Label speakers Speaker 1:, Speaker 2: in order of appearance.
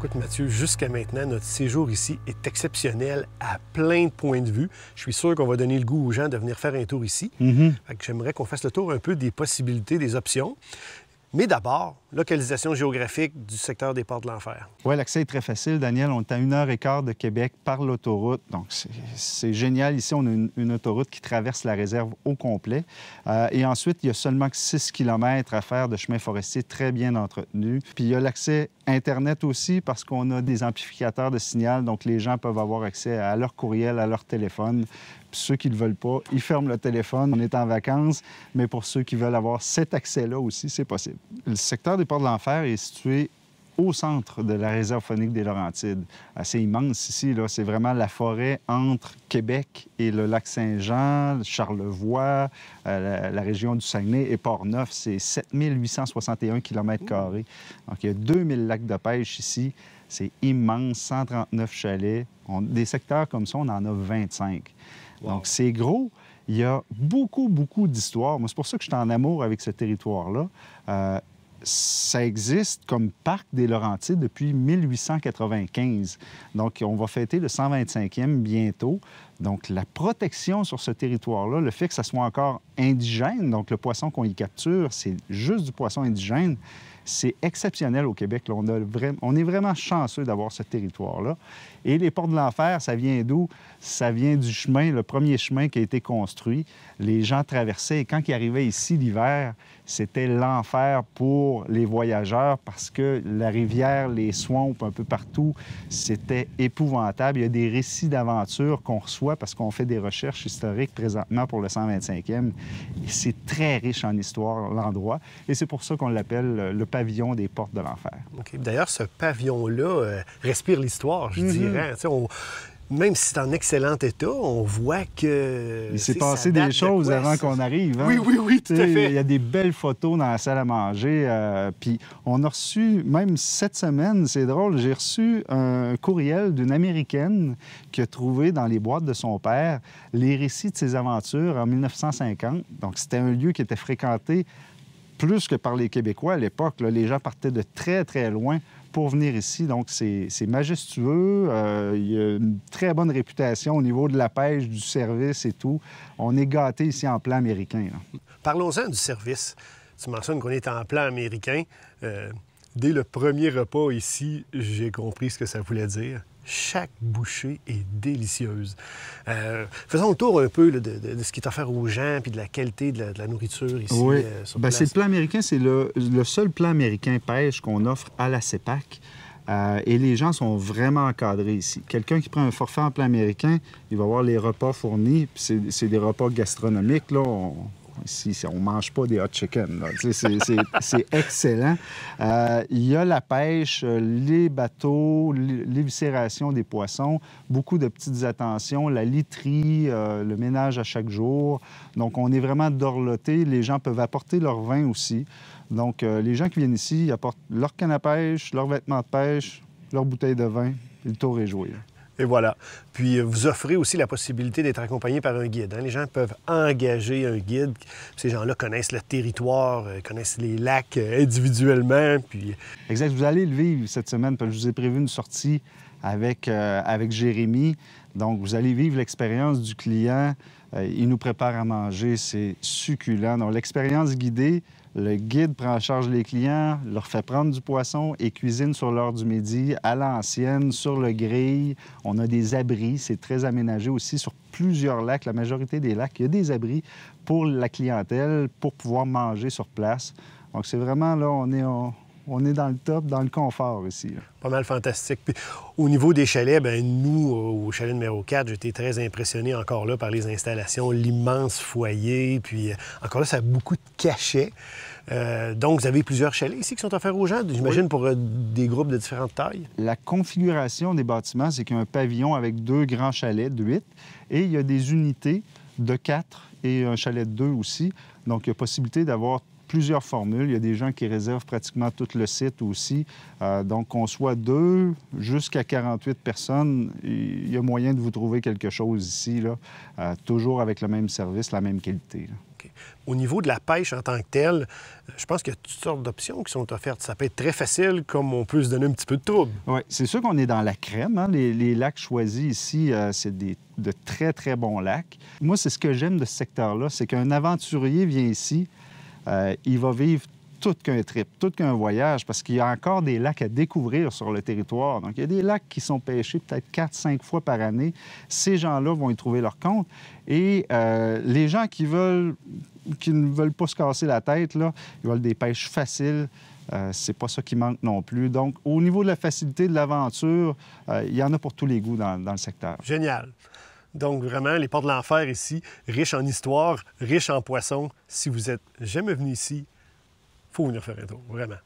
Speaker 1: Écoute Mathieu, jusqu'à maintenant, notre séjour ici est exceptionnel à plein de points de vue. Je suis sûr qu'on va donner le goût aux gens de venir faire un tour ici. Mm-hmm. J'aimerais qu'on fasse le tour un peu des possibilités, des options. Mais d'abord, localisation géographique du secteur des ports de l'enfer.
Speaker 2: Oui, l'accès est très facile, Daniel. On est à une heure et quart de Québec par l'autoroute. Donc, c'est génial. Ici, on a une, autoroute qui traverse la réserve au complet. Euh, et ensuite, il y a seulement 6 km à faire de chemin forestier très bien entretenu. Puis, il y a l'accès Internet aussi parce qu'on a des amplificateurs de signal. Donc, les gens peuvent avoir accès à leur courriel, à leur téléphone, ceux qui ne veulent pas, ils ferment le téléphone. On est en vacances, mais pour ceux qui veulent avoir cet accès-là aussi, c'est possible. Le secteur des ports de l'enfer est situé au centre de la réserve phonique des Laurentides. C'est immense ici, là. C'est vraiment la forêt entre Québec et le lac Saint-Jean, Charlevoix, euh, la, région du Saguenay et Port-Neuf. C'est 7861 km carrés. Donc, il y a 2000 lacs de pêche ici. C'est immense, 139 chalets. des secteurs comme ça, on en a 25. Donc, c'est gros. Il y a beaucoup, beaucoup d'histoires. Moi, c'est pour ça que je suis en amour avec ce territoire-là. Euh, ça existe comme parc des Laurentides depuis 1895. Donc, on va fêter le 125e bientôt. Donc, la protection sur ce territoire-là, le fait que ça soit encore indigène, donc le poisson qu'on y capture, c'est juste du poisson indigène, c'est exceptionnel au Québec. on, on, est vraiment chanceux d'avoir ce territoire-là. Et les portes de l'enfer, ça vient d'où? Ça vient du chemin, le premier chemin qui a été construit. Les gens traversaient. Et quand ils arrivaient ici l'hiver, c'était l'enfer pour les voyageurs parce que la rivière, les swamps un peu partout, c'était épouvantable. Il y a des récits d'aventures qu'on reçoit parce qu'on fait des recherches historiques présentement pour le 125e. C'est très riche en histoire, l'endroit. Et c'est pour ça qu'on l'appelle euh, le pavillon des portes de l'enfer.
Speaker 1: D'ailleurs, ce pavillon-là euh, respire l'histoire, je mm-hmm. dirais même si c'est en excellent état, on voit que. Il s'est passé des choses avant
Speaker 2: qu'on arrive. Hein? Oui, oui, oui, Il y a des belles photos dans la salle à manger. Euh, puis on a reçu, même cette semaine, c'est drôle, j'ai reçu un courriel d'une Américaine qui a trouvé dans les boîtes de son père les récits de ses aventures en 1950. Donc c'était un lieu qui était fréquenté plus que par les Québécois à l'époque. Les gens partaient de très, très loin pour venir ici. Donc, c'est majestueux. Euh, il y a une très bonne réputation au niveau de la pêche, du service et tout. On est gâté ici en plan américain.
Speaker 1: Parlons-en du service. Tu mentionnes qu'on est en plan américain. Euh, dès le premier repas ici, j'ai compris ce que ça voulait dire chaque bouchée est délicieuse. Euh, faisons le tour un peu de, ce qui est offert aux gens, puis de la qualité de la, nourriture ici. Oui. Euh, ben, c'est le plan
Speaker 2: américain, c'est le, seul plan américain pêche qu'on offre à la CEPAC. Euh, et les gens sont vraiment encadrés ici. Quelqu'un qui prend un forfait en plan américain, il va avoir les repas fournis, puis c'est, des repas gastronomiques. Là, Ici, on ne mange pas des hot chicken. C'est excellent. Euh, il y a la pêche, les bateaux, l'éviscération des poissons, beaucoup de petites attentions, la literie, euh, le ménage à chaque jour. Donc, on est vraiment dorloté. Les gens peuvent apporter leur vin aussi. Donc, euh, les gens qui viennent ici, apportent leur canne à pêche, leurs vêtements de pêche, leur bouteille de vin. Le tour est joué. Et voilà. Puis euh, vous offrez aussi la possibilité d'être accompagné par un guide. Hein. Les gens
Speaker 1: peuvent engager un guide. Ces gens-là connaissent le territoire, euh, connaissent les lacs euh,
Speaker 2: individuellement. Puis... Exact. Vous allez le vivre cette semaine. Parce je vous ai prévu une sortie avec Jérémy. Donc, vous allez vivre l'expérience du client. Euh, il nous prépare à manger. C'est succulent. Donc, l'expérience guidée, le guide prend en charge les clients, leur fait prendre du poisson et cuisine sur l'heure du midi, à l'ancienne, sur le grill. On a des abris. C'est très aménagé aussi sur plusieurs lacs. La majorité des lacs, il y a des abris pour la clientèle, pour pouvoir manger sur place. Donc, c'est vraiment là, on est... en on est dans le top, dans le confort aussi.
Speaker 1: Pas mal fantastique. au niveau des chalets, bien, nous, au chalet numéro 4, j'étais très impressionné encore là par les installations, l'immense foyer. Puis euh, encore là, ça a beaucoup de cachets. Euh, donc, vous avez
Speaker 2: plusieurs chalets ici qui sont offerts aux gens, j'imagine, pour euh, des groupes de différentes tailles. La configuration des bâtiments, c'est qu'il y a un pavillon avec deux grands chalets de 8 et il y a des unités de 4 et un chalet de 2 aussi. Donc, il y a possibilité d'avoir plusieurs formules. Il y a des gens qui réservent pratiquement tout le site aussi. Euh, donc, qu'on soit deux jusqu'à 48 personnes, il y a moyen de vous trouver quelque chose ici, là, euh, toujours avec le même service, la même qualité.
Speaker 1: Au niveau de la pêche en tant que telle, je pense qu'il y a toutes sortes
Speaker 2: d'options qui sont offertes. Ça peut être très facile, comme on peut se donner un petit peu de trouble. Oui, c'est sûr qu'on est dans la crème. Hein. Les, lacs choisis ici, euh, c'est de très, très bons lacs. Moi, c'est ce que j'aime de ce secteur-là, c'est qu'un aventurier vient ici, euh, il va vivre tout qu'un trip, tout qu'un voyage, parce qu'il y a encore des lacs à découvrir sur le territoire. Donc, il y a des lacs qui sont pêchés peut-être 4-5 fois par année. Ces gens-là vont y trouver leur compte. Et euh, les gens qui veulent, qui ne veulent pas se casser la tête, là, ils veulent des pêches faciles. Euh, c'est pas ça qui manque non plus. Donc, au niveau de la facilité de l'aventure, euh, il y en a pour tous les goûts dans, dans le secteur.
Speaker 1: Génial. Donc vraiment, les portes de l'enfer ici, riches en histoire, riches en poissons. Si vous êtes jamais venu ici, faut venir faire un tour, vraiment.